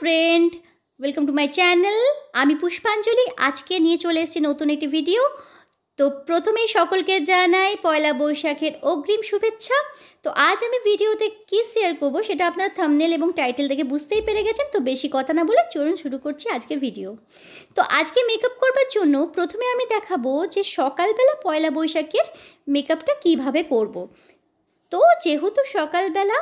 Friend welcome to my channel আমি পুষ্পাঞ্জলি আজকে নিয়ে চলে এসেছি নতুন একটি ভিডিও তো প্রথমেই সকলকে জানাই পয়লা বৈশাখের অগ্রিম শুভেচ্ছা তো আজ আমি ভিডিওতে কী শেয়ার করব সেটা আপনারা থামনেল এবং টাইটেল দেখে বুঝতেই পেরে গেছেন তো বেশি কথা না বলে চলুন শুরু করছি আজকে ভিডিও তো আজকে মেকআপ করবার জন্য প্রথমে আমি দেখাবো যে সকালবেলা পয়লা বৈশাখের মেকআপটা কিভাবে করব। তো যেহেতু সকালবেলা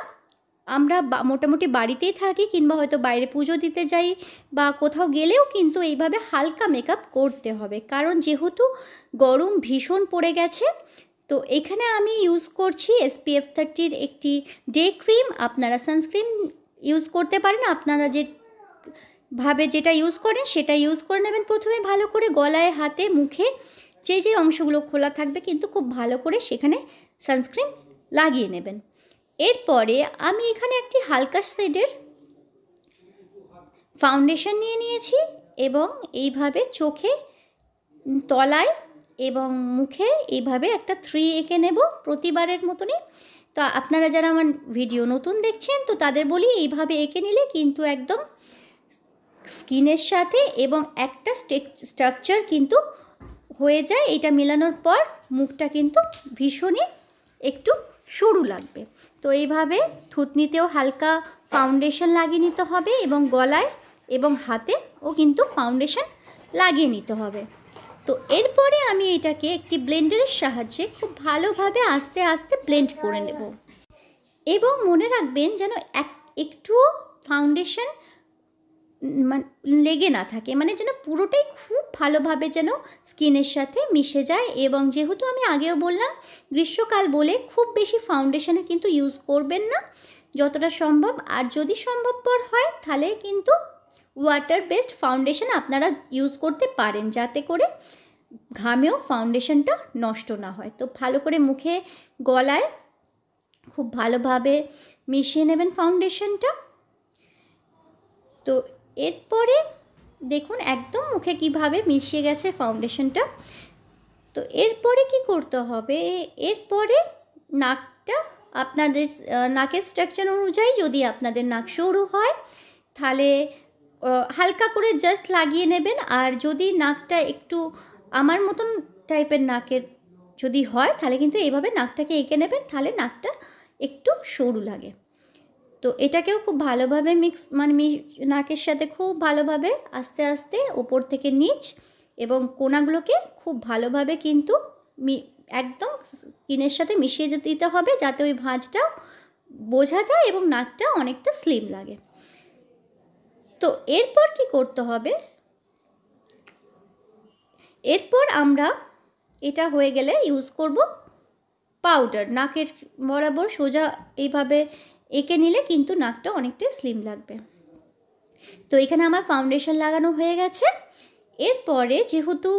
আমরা মোটামুটি বাড়িতেই থাকি কিংবা হয়তো বাইরে পুজো দিতে যাই বা কোথাও গেলেও কিন্তু এইভাবে হালকা মেকআপ করতে হবে কারণ যেহেতু গরম ভীষণ পড়ে গেছে তো এখানে আমি ইউজ করছি এসপিএফ থার্টির একটি ডে ক্রিম আপনারা সানস্ক্রিন ইউজ করতে পারেন আপনারা যে ভাবে যেটা ইউজ করেন সেটা ইউজ করে নেবেন প্রথমে ভালো করে গলায় হাতে মুখে যে যে অংশগুলো খোলা থাকবে কিন্তু খুব ভালো করে সেখানে সানস্ক্রিন লাগিয়ে নেবেন এরপরে আমি এখানে একটি হালকা শেডের ফাউন্ডেশন নিয়ে নিয়েছি এবং এইভাবে চোখে তলায় এবং মুখে এইভাবে একটা থ্রি এঁকে নেব প্রতিবারের মতনই তো আপনারা যারা আমার ভিডিও নতুন দেখছেন তো তাদের বলি এইভাবে এঁকে নিলে কিন্তু একদম স্কিনের সাথে এবং একটা স্ট্রাকচার কিন্তু হয়ে যায় এটা মেলানোর পর মুখটা কিন্তু ভীষণই একটু সরু লাগবে তো এইভাবে থুতনিতেও হালকা ফাউন্ডেশন লাগিয়ে নিতে হবে এবং গলায় এবং হাতে ও কিন্তু ফাউন্ডেশন লাগিয়ে নিতে হবে তো এরপরে আমি এটাকে একটি ব্লেন্ডারের সাহায্যে খুব ভালোভাবে আস্তে আস্তে ব্লেন্ড করে নেব এবং মনে রাখবেন যেন এক একটুও ফাউন্ডেশন মানে লেগে না থাকে মানে যেন পুরোটাই খুব ভালোভাবে যেন স্কিনের সাথে মিশে যায় এবং যেহেতু আমি আগেও বললাম গ্রীষ্মকাল বলে খুব বেশি ফাউন্ডেশনে কিন্তু ইউজ করবেন না যতটা সম্ভব আর যদি সম্ভবপর হয় তাহলে কিন্তু ওয়াটার বেসড ফাউন্ডেশন আপনারা ইউজ করতে পারেন যাতে করে ঘামেও ফাউন্ডেশনটা নষ্ট না হয় তো ভালো করে মুখে গলায় খুব ভালোভাবে মিশিয়ে নেবেন ফাউন্ডেশনটা তো এরপরে দেখুন একদম মুখে কিভাবে মিশিয়ে গেছে ফাউন্ডেশনটা তো এরপরে কি করতে হবে এরপরে নাকটা আপনাদের নাকের স্ট্রাকচার অনুযায়ী যদি আপনাদের নাক সরু হয় তাহলে হালকা করে জাস্ট লাগিয়ে নেবেন আর যদি নাকটা একটু আমার মতন টাইপের নাকের যদি হয় তাহলে কিন্তু এইভাবে নাকটাকে এঁকে নেবেন তাহলে নাকটা একটু সরু লাগে তো এটাকেও খুব ভালোভাবে মিক্স মানে নাকের সাথে খুব ভালোভাবে আস্তে আস্তে ওপর থেকে নিচ এবং কোনাগুলোকে খুব ভালোভাবে কিন্তু একদম কিনের সাথে মিশিয়ে দিতে হবে যাতে ওই ভাঁজটা বোঝা যায় এবং নাকটা অনেকটা স্লিম লাগে তো এরপর কি করতে হবে এরপর আমরা এটা হয়ে গেলে ইউজ করব পাউডার নাকের বরাবর সোজা এইভাবে এঁকে নিলে কিন্তু নাকটা অনেকটাই স্লিম লাগবে তো এখানে আমার ফাউন্ডেশন লাগানো হয়ে গেছে এরপরে যেহেতু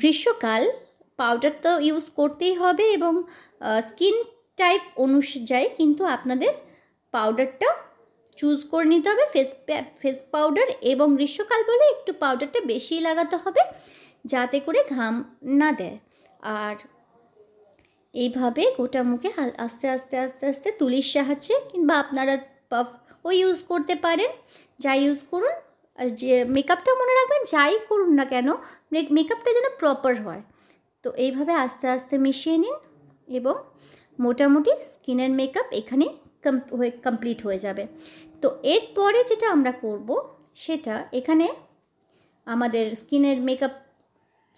গ্রীষ্মকাল পাউডার তো ইউজ করতেই হবে এবং স্কিন টাইপ অনুযায়ী কিন্তু আপনাদের পাউডারটা চুজ করে নিতে হবে ফেস ফেস পাউডার এবং গ্রীষ্মকাল বলে একটু পাউডারটা বেশি লাগাতে হবে যাতে করে ঘাম না দেয় আর এইভাবে গোটা মুখে আস্তে আস্তে আস্তে আস্তে তুলির সাহায্যে কিংবা আপনারা পাফ ও ইউজ করতে পারেন যাই ইউজ করুন আর যে মেকআপটা মনে রাখবেন যাই করুন না কেন মেকআপটা যেন প্রপার হয় তো এইভাবে আস্তে আস্তে মিশিয়ে নিন এবং মোটামুটি স্কিনের মেকআপ এখানে কমপ্লিট হয়ে যাবে তো এরপরে যেটা আমরা করব সেটা এখানে আমাদের স্কিনের মেকআপ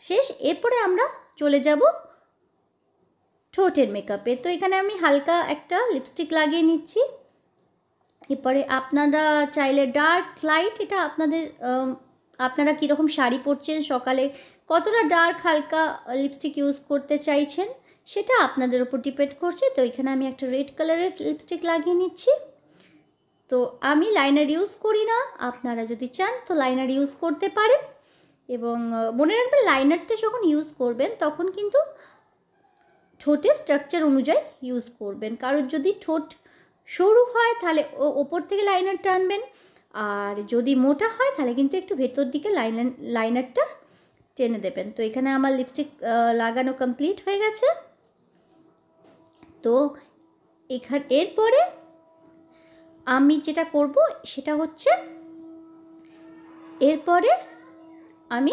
শেষ এরপরে আমরা চলে যাব ঠোঁটের মেকআপে তো এখানে আমি হালকা একটা লিপস্টিক লাগিয়ে নিচ্ছি এরপরে আপনারা চাইলে ডার্ক লাইট এটা আপনাদের আপনারা কীরকম শাড়ি পরছেন সকালে কতটা ডার্ক হালকা লিপস্টিক ইউজ করতে চাইছেন সেটা আপনাদের ওপর ডিপেন্ড করছে তো এখানে আমি একটা রেড কালারের লিপস্টিক লাগিয়ে নিচ্ছি তো আমি লাইনার ইউজ করি না আপনারা যদি চান তো লাইনার ইউজ করতে পারেন এবং মনে রাখবেন লাইনারটা যখন ইউজ করবেন তখন কিন্তু ঠোঁটের স্ট্রাকচার অনুযায়ী ইউজ করবেন কারোর যদি ঠোঁট সরু হয় তাহলে ওপর থেকে লাইনার টানবেন আর যদি মোটা হয় তাহলে কিন্তু একটু ভেতর দিকে লাইনার লাইনারটা টেনে দেবেন তো এখানে আমার লিপস্টিক লাগানো কমপ্লিট হয়ে গেছে তো এখান এরপরে আমি যেটা করব সেটা হচ্ছে এরপরে আমি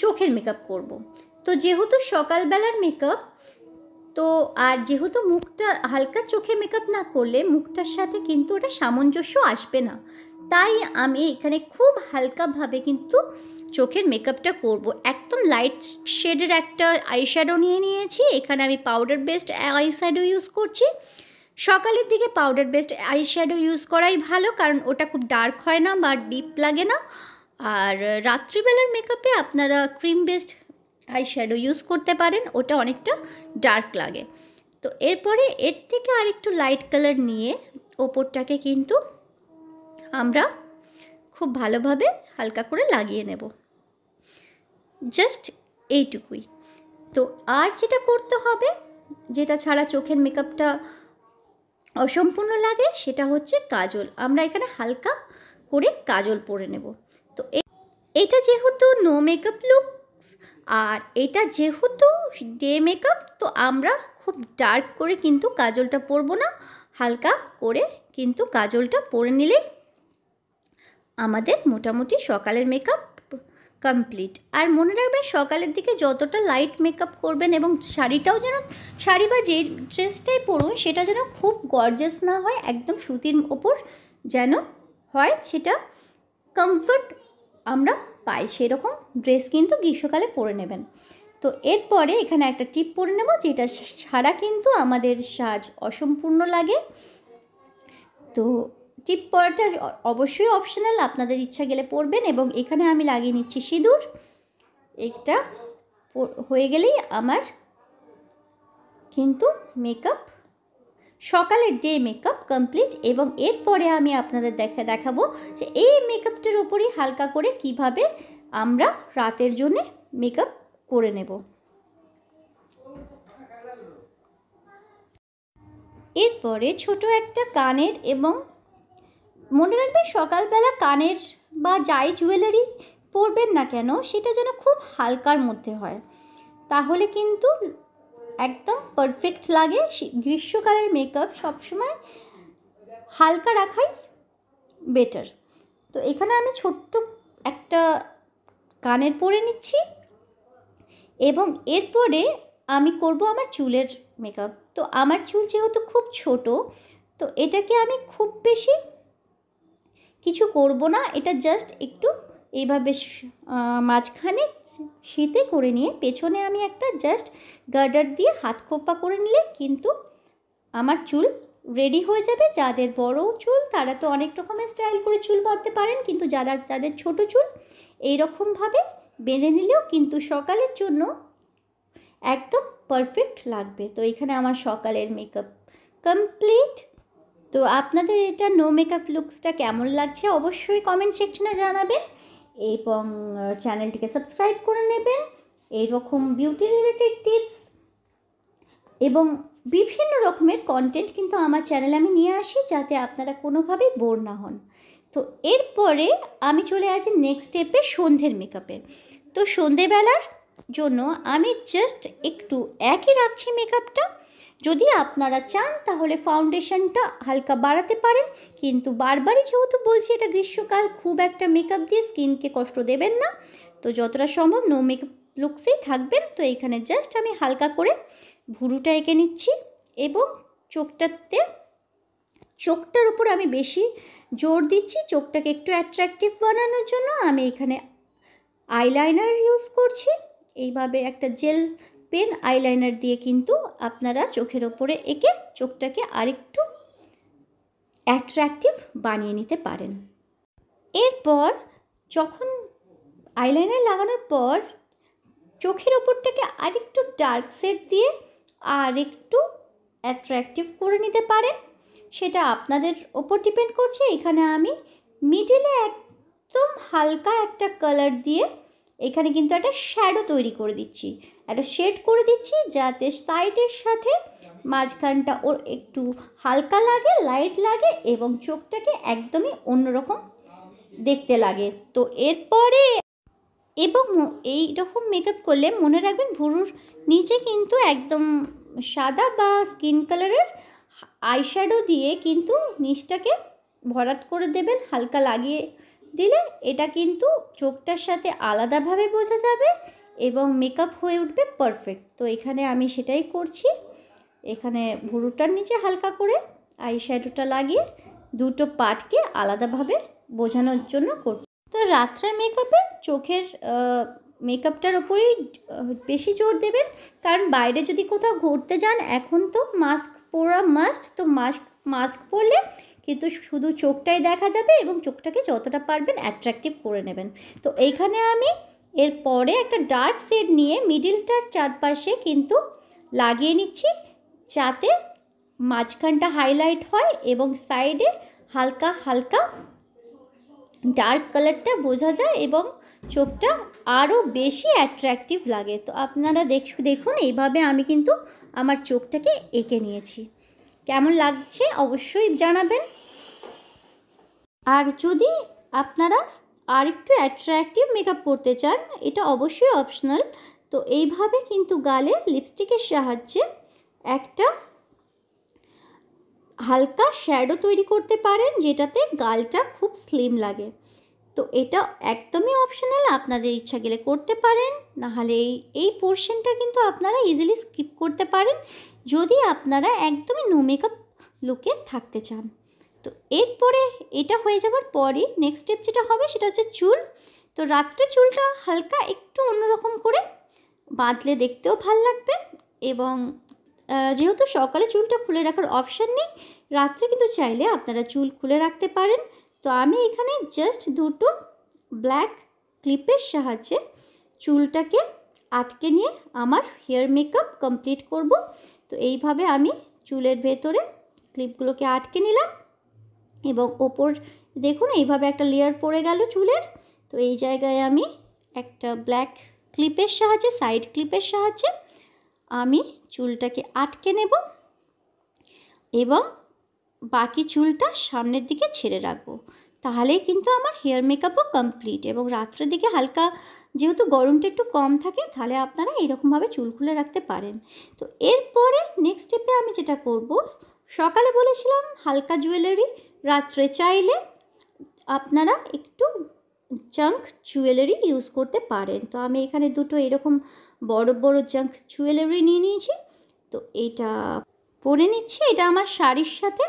চোখের মেকআপ করব তো যেহেতু সকালবেলার মেকআপ তো আর যেহেতু মুখটা হালকা চোখে মেকআপ না করলে মুখটার সাথে কিন্তু ওটা সামঞ্জস্য আসবে না তাই আমি এখানে খুব হালকাভাবে কিন্তু চোখের মেকআপটা করব একদম লাইট শেডের একটা আইশ্যাডো নিয়ে নিয়েছি এখানে আমি পাউডার বেসড আইশ্যাডো ইউজ করছি সকালের দিকে পাউডার বেসড আইশ্যাডো ইউজ করাই ভালো কারণ ওটা খুব ডার্ক হয় না বা ডিপ লাগে না আর রাত্রিবেলার মেকআপে আপনারা cream based eye shadow use করতে পারেন ওটা অনেকটা ডার্ক লাগে তো এরপরে এর থেকে আরেকটু লাইট কালার নিয়ে ওপরটাকে কিন্তু আমরা খুব ভালোভাবে হালকা করে লাগিয়ে নেব জাস্ট এইটুকুই তো আর যেটা করতে হবে যেটা ছাড়া চোখের মেকআপটা অসম্পূর্ণ লাগে সেটা হচ্ছে কাজল আমরা এখানে হালকা করে কাজল পরে নেব তো এটা যেহেতু নো মেকআপ লুক আর এটা যেহেতু ডে মেকআপ তো আমরা খুব ডার্ক করে কিন্তু কাজলটা পরবো না হালকা করে কিন্তু কাজলটা পরে নিলে আমাদের মোটামুটি সকালের মেকআপ কমপ্লিট আর মনে রাখবেন সকালের দিকে যতটা লাইট মেকআপ করবেন এবং শাড়িটাও যেন শাড়ি বা যে ড্রেসটাই পরুন সেটা যেন খুব গর্জাস না হয় একদম সুতির ওপর যেন হয় সেটা কমফর্ট আমরা পাই সেরকম ড্রেস কিন্তু গ্রীষ্মকালে পরে নেবেন তো এরপরে এখানে একটা টিপ পরে নেব যেটা ছাড়া কিন্তু আমাদের সাজ অসম্পূর্ণ লাগে তো টিপ পরাটা অবশ্যই অপশনাল আপনাদের ইচ্ছা গেলে পরবেন এবং এখানে আমি লাগিয়ে নিচ্ছি সিঁদুর এটা হয়ে গেলেই আমার কিন্তু মেকআপ সকালের ডে মেকআপ কমপ্লিট এবং এরপরে আমি আপনাদের দেখা দেখাবো যে এই মেকআপটার উপরই হালকা করে কিভাবে আমরা রাতের জন্যে মেকআপ করে নেব এরপরে ছোট একটা কানের এবং মনে রাখবেন সকালবেলা কানের বা যাই জুয়েলারি পরবেন না কেন সেটা যেন খুব হালকার মধ্যে হয় তাহলে কিন্তু একদম পারফেক্ট লাগে গ্রীষ্মকালের মেকআপ সবসময় হালকা রাখাই বেটার তো এখানে আমি ছোট্ট একটা কানের পরে নিচ্ছি এবং এরপরে আমি করব আমার চুলের মেকআপ তো আমার চুল যেহেতু খুব ছোট তো এটাকে আমি খুব বেশি কিছু করব না এটা জাস্ট একটু এইভাবে মাঝখানে শীতে করে নিয়ে পেছনে আমি একটা জাস্ট গার্ডার দিয়ে হাত খোপা করে নিলে কিন্তু আমার চুল রেডি হয়ে যাবে যাদের বড় চুল তারা তো অনেক রকমের স্টাইল করে চুল বাঁধতে পারেন কিন্তু যারা যাদের ছোট চুল এই রকমভাবে বেঁধে নিলেও কিন্তু সকালের জন্য একদম পারফেক্ট লাগবে তো এখানে আমার সকালের মেকআপ কমপ্লিট তো আপনাদের এটা নো মেকআপ লুকসটা কেমন লাগছে অবশ্যই কমেন্ট সেকশনে জানাবে এবং চ্যানেলটিকে সাবস্ক্রাইব করে নেবেন এইরকম বিউটি রিলেটেড টিপস এবং বিভিন্ন রকমের কন্টেন্ট কিন্তু আমার চ্যানেলে আমি নিয়ে আসি যাতে আপনারা কোনোভাবেই বোর না হন তো এরপরে আমি চলে আসি নেক্সট স্টেপে সন্ধ্যের মেকআপে তো সন্ধ্যেবেলার জন্য আমি জাস্ট একটু একই রাখছি মেকআপটা যদি আপনারা চান তাহলে ফাউন্ডেশনটা হালকা বাড়াতে পারেন কিন্তু বারবারই যেহেতু বলছি এটা গ্রীষ্মকাল খুব একটা মেকআপ দিয়ে স্কিনকে কষ্ট দেবেন না তো যতটা সম্ভব নো মেকআপ লুকসেই থাকবেন তো এখানে জাস্ট আমি হালকা করে ভুরুটা এঁকে নিচ্ছি এবং চোখটাতে চোখটার উপর আমি বেশি জোর দিচ্ছি চোখটাকে একটু অ্যাট্রাকটিভ বানানোর জন্য আমি এখানে আইলাইনার ইউজ করছি এইভাবে একটা জেল পেন আইলাইনার দিয়ে কিন্তু আপনারা চোখের ওপরে এঁকে চোখটাকে আরেকটু অ্যাট্রাকটিভ বানিয়ে নিতে পারেন এরপর যখন আইলাইনার লাগানোর পর চোখের ওপরটাকে আরেকটু ডার্ক শেড দিয়ে আরেকটু অ্যাট্রাকটিভ করে নিতে পারেন সেটা আপনাদের ওপর ডিপেন্ড করছে এখানে আমি মিডিলে একদম হালকা একটা কালার দিয়ে এখানে কিন্তু একটা শ্যাডো তৈরি করে দিচ্ছি একটা শেড করে দিচ্ছি যাতে সাইডের সাথে মাঝখানটা ওর একটু হালকা লাগে লাইট লাগে এবং চোখটাকে একদমই অন্যরকম দেখতে লাগে তো এরপরে এবং এই রকম মেকআপ করলে মনে রাখবেন ভুরুর নিচে কিন্তু একদম সাদা বা স্কিন কালারের আইশ্যাডো দিয়ে কিন্তু নিচটাকে ভরাট করে দেবেন হালকা লাগিয়ে দিলে এটা কিন্তু চোখটার সাথে আলাদাভাবে বোঝা যাবে এবং মেকআপ হয়ে উঠবে পারফেক্ট তো এখানে আমি সেটাই করছি এখানে ভুরুটার নিচে হালকা করে আই শ্যাডোটা লাগিয়ে দুটো পাটকে আলাদাভাবে বোঝানোর জন্য করছি তো রাত্রের মেকআপে চোখের মেকআপটার ওপরেই বেশি জোর দেবেন কারণ বাইরে যদি কোথাও ঘুরতে যান এখন তো মাস্ক পরা মাস্ট তো মাস্ক মাস্ক পরলে কিন্তু শুধু চোখটাই দেখা যাবে এবং চোখটাকে যতটা পারবেন অ্যাট্রাকটিভ করে নেবেন তো এইখানে আমি এরপরে একটা ডার্ক শেড নিয়ে মিডিলটার চারপাশে কিন্তু লাগিয়ে নিচ্ছি যাতে মাঝখানটা হাইলাইট হয় এবং সাইডে হালকা হালকা ডার্ক কালারটা বোঝা যায় এবং চোখটা আরও বেশি অ্যাট্রাকটিভ লাগে তো আপনারা দেখ দেখুন এইভাবে আমি কিন্তু আমার চোখটাকে এঁকে নিয়েছি কেমন লাগছে অবশ্যই জানাবেন আর যদি আপনারা আর একটু অ্যাট্রাক্টিভ মেকআপ করতে চান এটা অবশ্যই অপশনাল তো এইভাবে কিন্তু গালে লিপস্টিকের সাহায্যে একটা হালকা শ্যাডো তৈরি করতে পারেন যেটাতে গালটা খুব স্লিম লাগে তো এটা একদমই অপশনাল আপনাদের ইচ্ছা গেলে করতে পারেন নাহলে এই এই পোর্শনটা কিন্তু আপনারা ইজিলি স্কিপ করতে পারেন যদি আপনারা একদমই নো মেকআপ লুকে থাকতে চান তো এরপরে এটা হয়ে যাওয়ার পরই নেক্সট স্টেপ যেটা হবে সেটা হচ্ছে চুল তো রাত্রে চুলটা হালকা একটু অন্যরকম করে বাঁধলে দেখতেও ভাল লাগবে এবং যেহেতু সকালে চুলটা খুলে রাখার অপশান নেই রাত্রে কিন্তু চাইলে আপনারা চুল খুলে রাখতে পারেন তো আমি এখানে জাস্ট দুটো ব্ল্যাক ক্লিপের সাহায্যে চুলটাকে আটকে নিয়ে আমার হেয়ার মেকআপ কমপ্লিট করব তো এইভাবে আমি চুলের ভেতরে ক্লিপগুলোকে আটকে নিলাম এবং ওপর দেখুন এইভাবে একটা লেয়ার পড়ে গেল চুলের তো এই জায়গায় আমি একটা ব্ল্যাক ক্লিপের সাহায্যে সাইড ক্লিপের সাহায্যে আমি চুলটাকে আটকে নেব এবং বাকি চুলটা সামনের দিকে ছেড়ে রাখবো তাহলেই কিন্তু আমার হেয়ার মেকআপও কমপ্লিট এবং রাত্রের দিকে হালকা যেহেতু গরমটা একটু কম থাকে তাহলে আপনারা এরকমভাবে চুল খুলে রাখতে পারেন তো এরপরে নেক্সট স্টেপে আমি যেটা করব সকালে বলেছিলাম হালকা জুয়েলারি রাত্রে চাইলে আপনারা একটু জাঙ্ক জুয়েলারি ইউজ করতে পারেন তো আমি এখানে দুটো এরকম বড় বড় জাঙ্ক জুয়েলারি নিয়ে নিয়েছি তো এটা পরে নিচ্ছি এটা আমার শাড়ির সাথে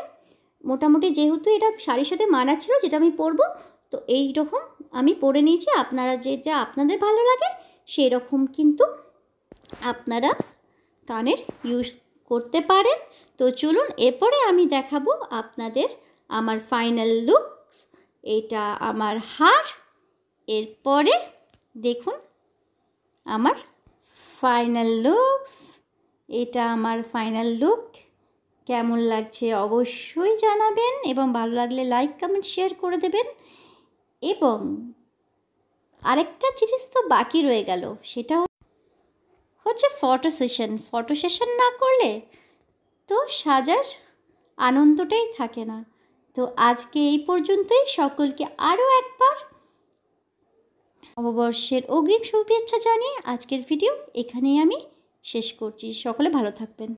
মোটামুটি যেহেতু এটা শাড়ির সাথে মানাচ্ছিল যেটা আমি পরবো তো এই রকম আমি পরে নিয়েছি আপনারা যে যা আপনাদের ভালো লাগে সেই রকম কিন্তু আপনারা কানের ইউজ করতে পারেন তো চলুন এরপরে আমি দেখাবো আপনাদের আমার ফাইনাল লুকস এটা আমার হার এরপরে দেখুন আমার ফাইনাল লুকস এটা আমার ফাইনাল লুক কেমন লাগছে অবশ্যই জানাবেন এবং ভালো লাগলে লাইক কমেন্ট শেয়ার করে দেবেন এবং আরেকটা জিনিস তো বাকি রয়ে গেল সেটা হচ্ছে ফটো সেশন ফটো সেশন না করলে তো সাজার আনন্দটাই থাকে না তো আজকে এই পর্যন্তই সকলকে আরও একবার নববর্ষের অগ্রিম শুভেচ্ছা জানিয়ে আজকের ভিডিও এখানেই আমি শেষ করছি সকলে ভালো থাকবেন